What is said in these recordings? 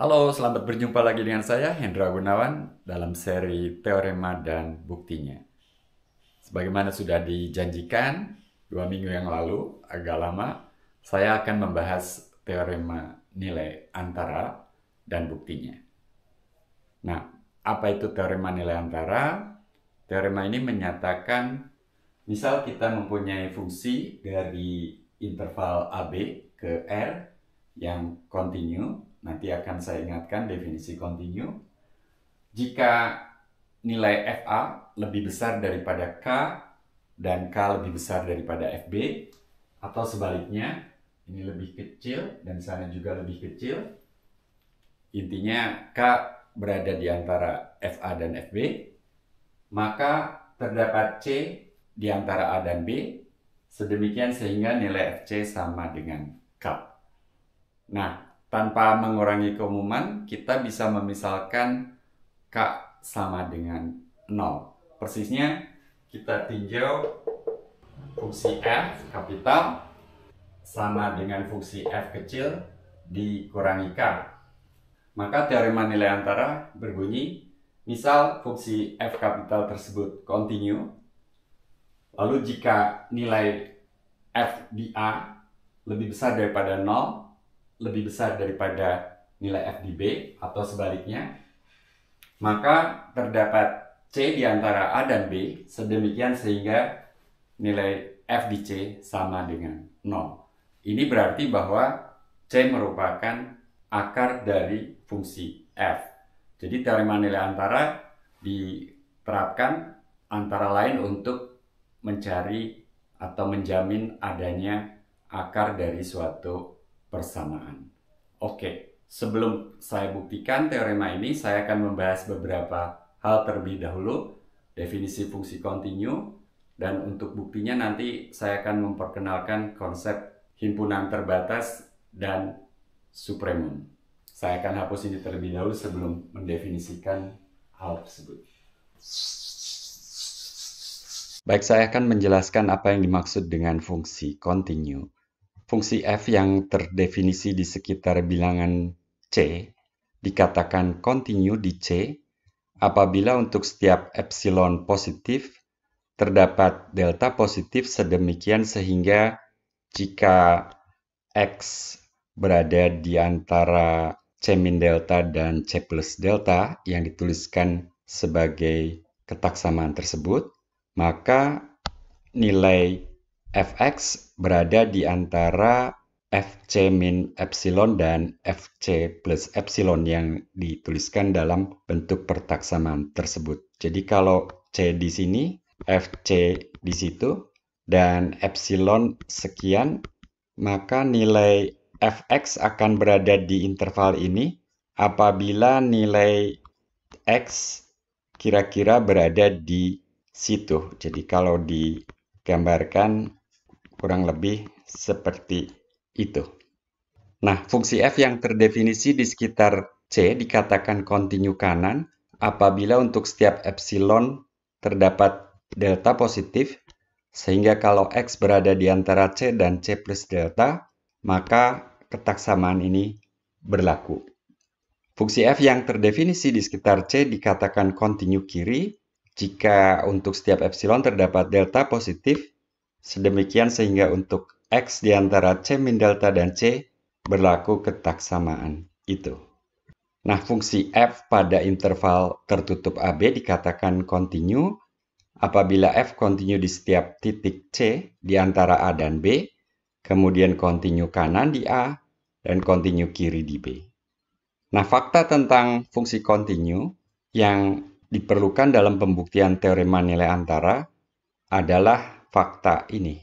Halo, selamat berjumpa lagi dengan saya Hendra Gunawan dalam seri Teorema dan Buktinya. Sebagaimana sudah dijanjikan dua minggu yang lalu, agak lama, saya akan membahas teorema nilai antara dan buktinya. Nah, apa itu teorema nilai antara? Teorema ini menyatakan, misal kita mempunyai fungsi dari interval AB ke R yang kontinu Nanti akan saya ingatkan definisi kontinu. Jika nilai FA lebih besar daripada K dan K lebih besar daripada FB atau sebaliknya ini lebih kecil dan sana juga lebih kecil intinya K berada di antara FA dan FB maka terdapat C di antara A dan B sedemikian sehingga nilai FC sama dengan K. Nah, tanpa mengurangi keumuman, kita bisa memisalkan K sama dengan 0. Persisnya kita tinjau fungsi F kapital sama dengan fungsi F kecil dikurangi K. Maka teorema nilai antara berbunyi, misal fungsi F kapital tersebut kontinu, lalu jika nilai F di A lebih besar daripada 0, lebih besar daripada nilai FDB atau sebaliknya, maka terdapat C di antara A dan B sedemikian sehingga nilai F di C sama dengan 0. Ini berarti bahwa C merupakan akar dari fungsi F. Jadi teorema nilai antara diterapkan antara lain untuk mencari atau menjamin adanya akar dari suatu persamaan. Oke, sebelum saya buktikan teorema ini, saya akan membahas beberapa hal terlebih dahulu, definisi fungsi kontinu, dan untuk buktinya nanti saya akan memperkenalkan konsep himpunan terbatas dan supremum. Saya akan hapus ini terlebih dahulu sebelum mendefinisikan hal tersebut. Baik, saya akan menjelaskan apa yang dimaksud dengan fungsi kontinu. Fungsi f yang terdefinisi di sekitar bilangan c dikatakan continue di c apabila untuk setiap epsilon positif terdapat delta positif sedemikian sehingga jika x berada di antara C min delta dan C plus delta yang dituliskan sebagai ketaksamaan tersebut, maka nilai fx berada di antara fc min epsilon dan fc plus epsilon yang dituliskan dalam bentuk pertaksamaan tersebut. Jadi kalau c di sini, fc di situ, dan epsilon sekian, maka nilai fx akan berada di interval ini apabila nilai x kira-kira berada di situ. Jadi kalau digambarkan Kurang lebih seperti itu. Nah, fungsi f yang terdefinisi di sekitar C dikatakan kontinu kanan apabila untuk setiap epsilon terdapat delta positif, sehingga kalau X berada di antara C dan C plus delta, maka ketaksamaan ini berlaku. Fungsi f yang terdefinisi di sekitar C dikatakan kontinu kiri jika untuk setiap epsilon terdapat delta positif, Sedemikian sehingga untuk X di antara C min delta dan C berlaku ketaksamaan itu. Nah, fungsi F pada interval tertutup AB dikatakan kontinu apabila F kontinu di setiap titik C di antara A dan B, kemudian kontinu kanan di A, dan kontinu kiri di B. Nah, fakta tentang fungsi kontinu yang diperlukan dalam pembuktian teorema nilai antara adalah fakta ini.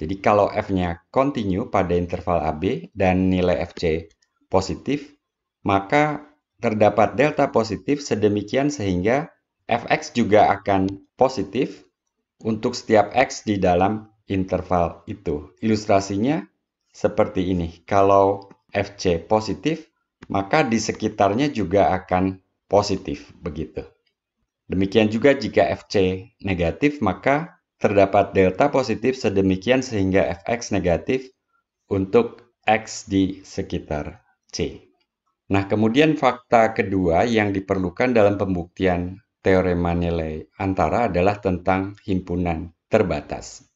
Jadi kalau f-nya continue pada interval AB dan nilai fc positif, maka terdapat delta positif sedemikian sehingga fx juga akan positif untuk setiap x di dalam interval itu. Ilustrasinya seperti ini. Kalau fc positif, maka di sekitarnya juga akan positif begitu. Demikian juga jika fc negatif, maka terdapat delta positif sedemikian sehingga fx negatif untuk x di sekitar C. Nah, kemudian fakta kedua yang diperlukan dalam pembuktian teorema nilai antara adalah tentang himpunan terbatas.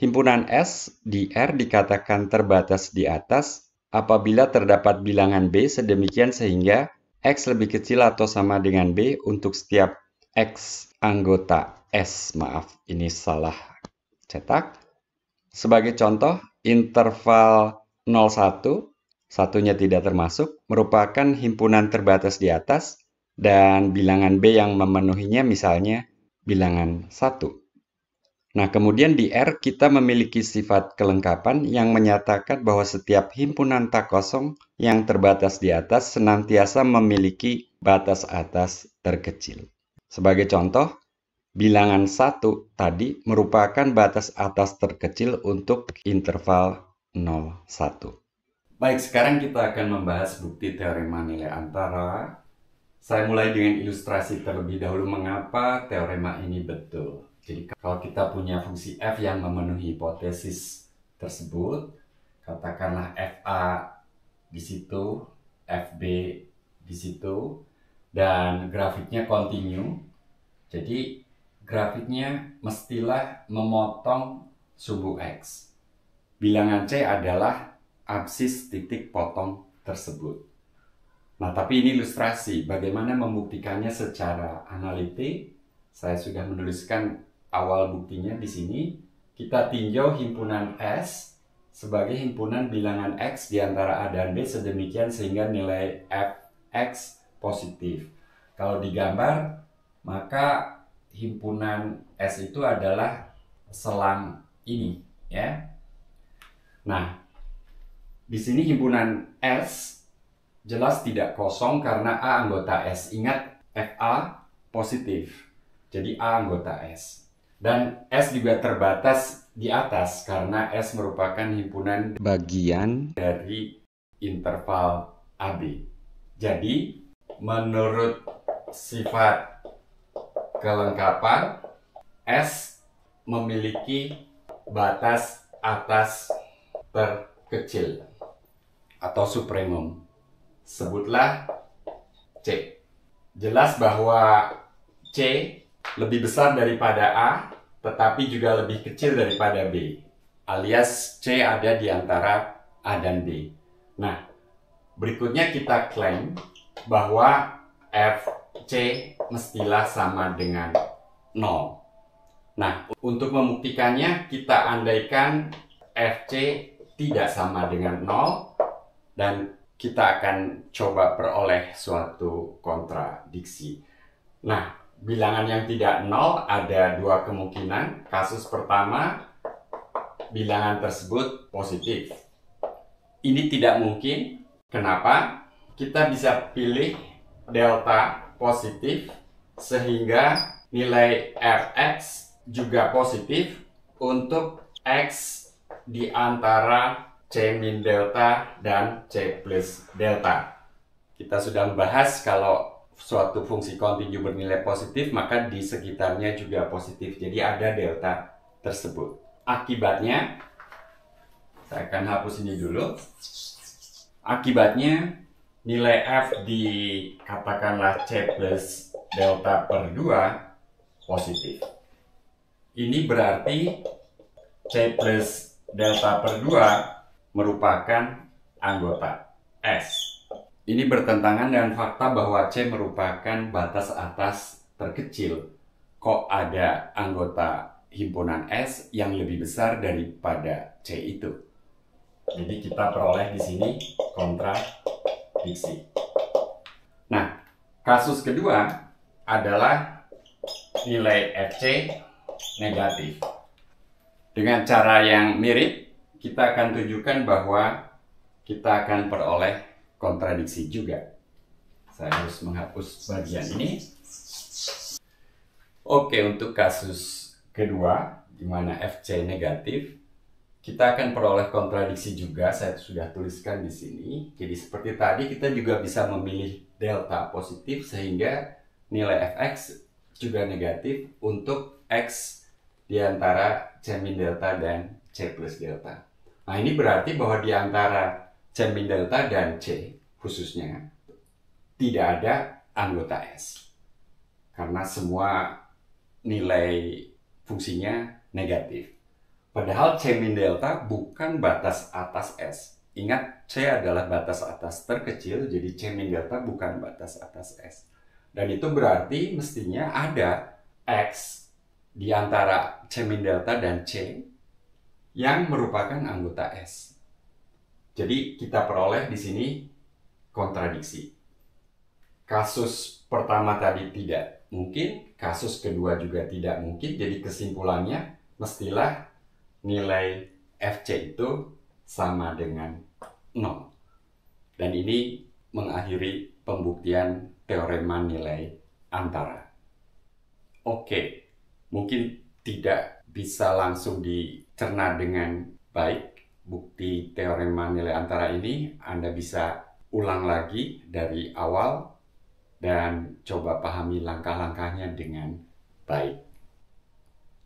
Himpunan S di R dikatakan terbatas di atas apabila terdapat bilangan B sedemikian sehingga X lebih kecil atau sama dengan B untuk setiap X anggota S, maaf, ini salah cetak. Sebagai contoh, interval 01, satunya tidak termasuk, merupakan himpunan terbatas di atas, dan bilangan B yang memenuhinya misalnya bilangan 1. Nah, kemudian di R kita memiliki sifat kelengkapan yang menyatakan bahwa setiap himpunan tak kosong yang terbatas di atas senantiasa memiliki batas atas terkecil. Sebagai contoh, bilangan satu tadi merupakan batas atas terkecil untuk interval 0, 1. Baik, sekarang kita akan membahas bukti teorema nilai antara. Saya mulai dengan ilustrasi terlebih dahulu mengapa teorema ini betul. Jadi kalau kita punya fungsi f yang memenuhi hipotesis tersebut, katakanlah FA di situ, FB di situ, dan grafiknya kontinu, Jadi grafiknya mestilah memotong sumbu X. Bilangan C adalah absis titik potong tersebut. Nah, tapi ini ilustrasi bagaimana membuktikannya secara analitik. Saya sudah menuliskan awal buktinya di sini. Kita tinjau himpunan S sebagai himpunan bilangan X di antara A dan B sedemikian sehingga nilai Fx positif. Kalau digambar, maka himpunan S itu adalah selang ini ya. Nah, di sini himpunan S jelas tidak kosong karena A anggota S. Ingat FA positif. Jadi A anggota S. Dan S juga terbatas di atas karena S merupakan himpunan bagian dari interval AB. Jadi menurut sifat kelengkapan S memiliki batas atas terkecil atau supremum. Sebutlah C. Jelas bahwa C lebih besar daripada A, tetapi juga lebih kecil daripada B. Alias C ada di antara A dan B. Nah, berikutnya kita klaim bahwa FC mestilah sama dengan 0. Nah, untuk membuktikannya kita andaikan FC tidak sama dengan 0 dan kita akan coba peroleh suatu kontradiksi. Nah, bilangan yang tidak 0 ada dua kemungkinan. Kasus pertama, bilangan tersebut positif. Ini tidak mungkin. Kenapa? Kita bisa pilih delta positif sehingga nilai Rx juga positif untuk X di antara C min delta dan C plus delta. Kita sudah membahas kalau suatu fungsi kontinu bernilai positif maka di sekitarnya juga positif. Jadi ada delta tersebut. Akibatnya saya akan hapus ini dulu. Akibatnya nilai F di katakanlah C plus delta per 2 positif. Ini berarti C plus delta per 2 merupakan anggota S. Ini bertentangan dengan fakta bahwa C merupakan batas atas terkecil. Kok ada anggota himpunan S yang lebih besar daripada C itu? Jadi kita peroleh di sini kontra Nah, kasus kedua adalah nilai FC negatif. Dengan cara yang mirip, kita akan tunjukkan bahwa kita akan peroleh kontradiksi juga. Saya harus menghapus bagian ini. Oke, untuk kasus kedua, di mana FC negatif, kita akan peroleh kontradiksi juga, saya sudah tuliskan di sini. Jadi seperti tadi kita juga bisa memilih delta positif sehingga nilai fx juga negatif untuk x di antara C min delta dan C plus delta. Nah ini berarti bahwa di antara C min delta dan C khususnya tidak ada anggota S. Karena semua nilai fungsinya negatif. Padahal C min delta bukan batas atas S. Ingat, C adalah batas atas terkecil, jadi C min delta bukan batas atas S. Dan itu berarti mestinya ada X di antara C min delta dan C yang merupakan anggota S. Jadi kita peroleh di sini kontradiksi. Kasus pertama tadi tidak mungkin, kasus kedua juga tidak mungkin, jadi kesimpulannya mestilah nilai FC itu sama dengan 0. Dan ini mengakhiri pembuktian teorema nilai antara. Oke, mungkin tidak bisa langsung dicerna dengan baik bukti teorema nilai antara ini. Anda bisa ulang lagi dari awal dan coba pahami langkah-langkahnya dengan baik.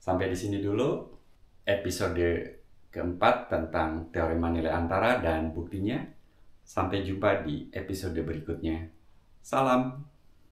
Sampai di sini dulu episode keempat tentang teorema nilai antara dan buktinya. Sampai jumpa di episode berikutnya. Salam.